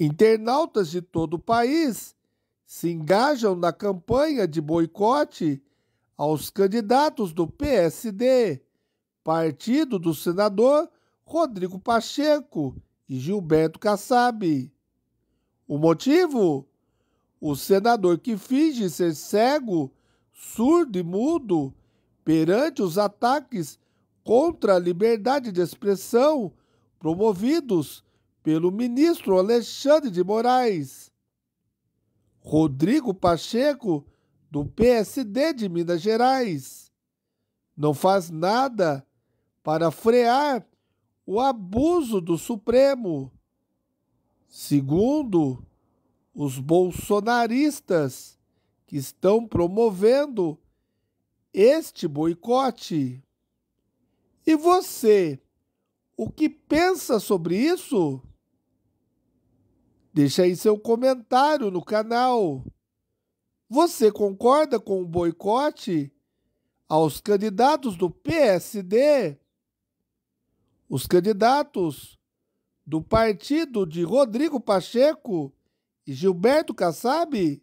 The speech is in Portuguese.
Internautas de todo o país se engajam na campanha de boicote aos candidatos do PSD, partido do senador Rodrigo Pacheco e Gilberto Kassab. O motivo? O senador que finge ser cego, surdo e mudo perante os ataques contra a liberdade de expressão promovidos pelo ministro Alexandre de Moraes. Rodrigo Pacheco, do PSD de Minas Gerais, não faz nada para frear o abuso do Supremo. Segundo, os bolsonaristas que estão promovendo este boicote. E você, o que pensa sobre isso? Deixa aí seu comentário no canal. Você concorda com o boicote aos candidatos do PSD? Os candidatos do partido de Rodrigo Pacheco e Gilberto Kassab?